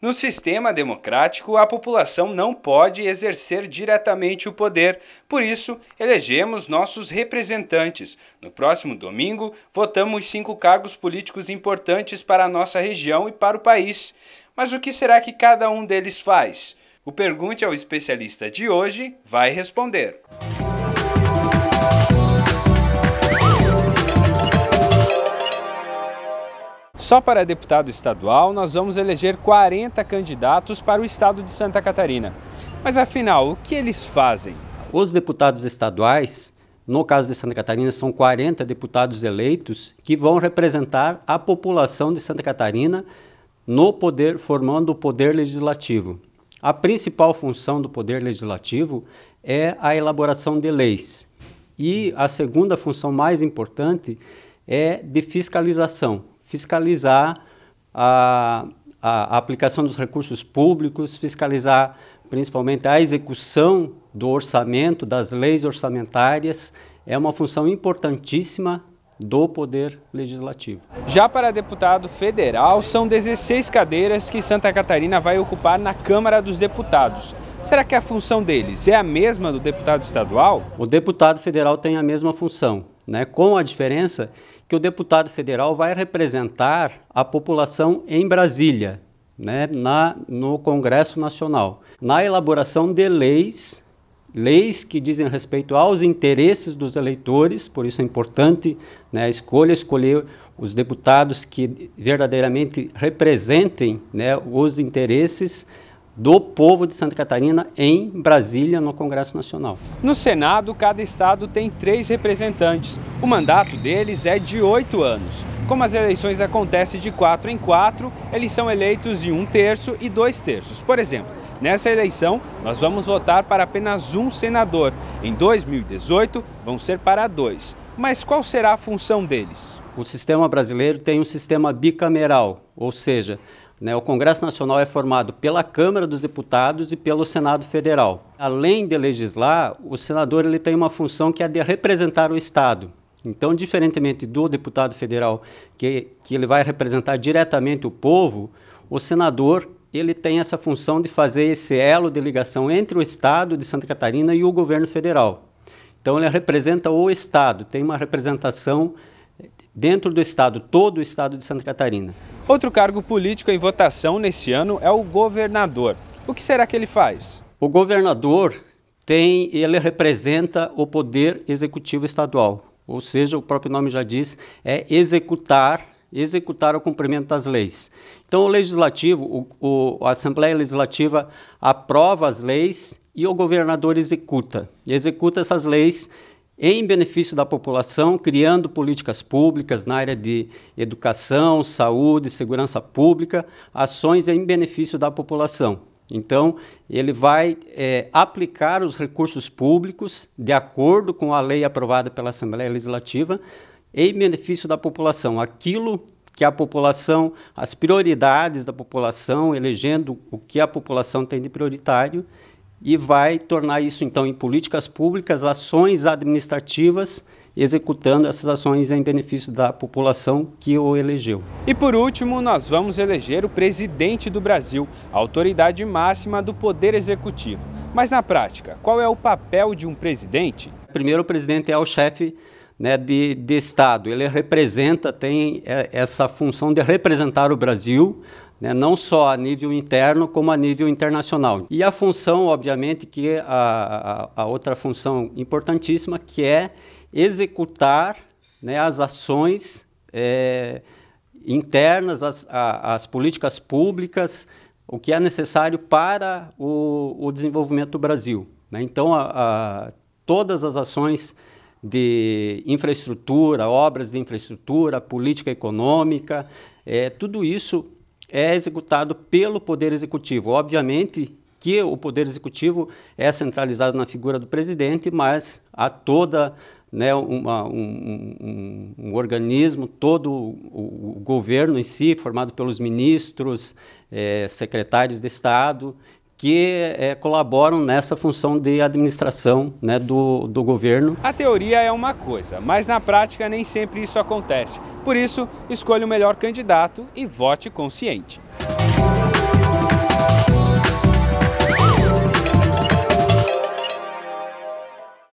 No sistema democrático, a população não pode exercer diretamente o poder, por isso, elegemos nossos representantes. No próximo domingo, votamos cinco cargos políticos importantes para a nossa região e para o país. Mas o que será que cada um deles faz? O Pergunte ao Especialista de hoje vai responder. Só para deputado estadual, nós vamos eleger 40 candidatos para o estado de Santa Catarina. Mas afinal, o que eles fazem? Os deputados estaduais, no caso de Santa Catarina, são 40 deputados eleitos que vão representar a população de Santa Catarina no poder, formando o poder legislativo. A principal função do poder legislativo é a elaboração de leis. E a segunda função mais importante é de fiscalização, fiscalizar a, a, aplicação dos recursos públicos, fiscalizar principalmente a execução do orçamento, das leis orçamentárias, é uma função importantíssima do Poder Legislativo. Já para deputado federal, são 16 cadeiras que Santa Catarina vai ocupar na Câmara dos Deputados. Será que a função deles é a mesma do deputado estadual? O deputado federal tem a mesma função, né? com a diferença que o deputado federal vai representar a população em Brasília, né, na, no Congresso Nacional, na elaboração de leis, leis que dizem respeito aos interesses dos eleitores, por isso é importante né, a escolha, escolher os deputados que verdadeiramente representem né, os interesses do povo de Santa Catarina em Brasília, no Congresso Nacional. No Senado, cada estado tem três representantes. O mandato deles é de oito anos. Como as eleições acontecem de quatro em quatro, eles são eleitos de um terço e dois terços. Por exemplo, nessa eleição, nós vamos votar para apenas um senador. Em 2018, vão ser para dois. Mas qual será a função deles? O sistema brasileiro tem um sistema bicameral, ou seja, né, o Congresso Nacional é formado pela Câmara dos Deputados e pelo Senado Federal. Além de legislar, o senador ele tem uma função que é de representar o Estado. Então, diferentemente do deputado federal, que, que ele vai representar diretamente o povo, o senador ele tem essa função de fazer esse elo de ligação entre o Estado de Santa Catarina e o governo federal. Então, ele representa o Estado, tem uma representação dentro do estado, todo o estado de Santa Catarina. Outro cargo político em votação nesse ano é o governador. O que será que ele faz? O governador tem, ele representa o poder executivo estadual, ou seja, o próprio nome já diz, é executar executar o cumprimento das leis. Então, o legislativo, o, o, a Assembleia Legislativa aprova as leis e o governador executa. Executa essas leis em benefício da população, criando políticas públicas na área de educação, saúde, segurança pública, ações em benefício da população. Então, ele vai é, aplicar os recursos públicos de acordo com a lei aprovada pela Assembleia Legislativa em benefício da população. Aquilo que a população, as prioridades da população, elegendo o que a população tem de prioritário, e vai tornar isso então em políticas públicas, ações administrativas, executando essas ações em benefício da população que o elegeu. E por último, nós vamos eleger o presidente do Brasil, a autoridade máxima do poder executivo. Mas na prática, qual é o papel de um presidente? Primeiro, o presidente é o chefe né, de, de Estado. Ele representa, tem é, essa função de representar o Brasil né? não só a nível interno como a nível internacional. E a função, obviamente, que é a, a, a outra função importantíssima, que é executar né, as ações é, internas, as, a, as políticas públicas, o que é necessário para o, o desenvolvimento do Brasil. Né? Então, a, a, todas as ações de infraestrutura, obras de infraestrutura, política econômica, é, tudo isso é executado pelo Poder Executivo. Obviamente que o Poder Executivo é centralizado na figura do presidente, mas há toda né, uma, um, um, um, organismo, todo o, o, governo em si, formado pelos ministros, eh, secretários de Estado, que é, colaboram nessa função de administração né, do, do governo. A teoria é uma coisa, mas na prática nem sempre isso acontece. Por isso, escolha o melhor candidato e vote consciente.